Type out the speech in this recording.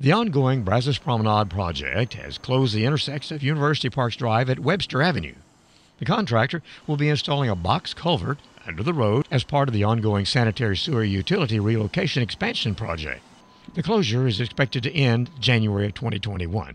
The ongoing Brazos Promenade project has closed the intersection of University Parks Drive at Webster Avenue. The contractor will be installing a box culvert under the road as part of the ongoing sanitary sewer utility relocation expansion project. The closure is expected to end January 2021.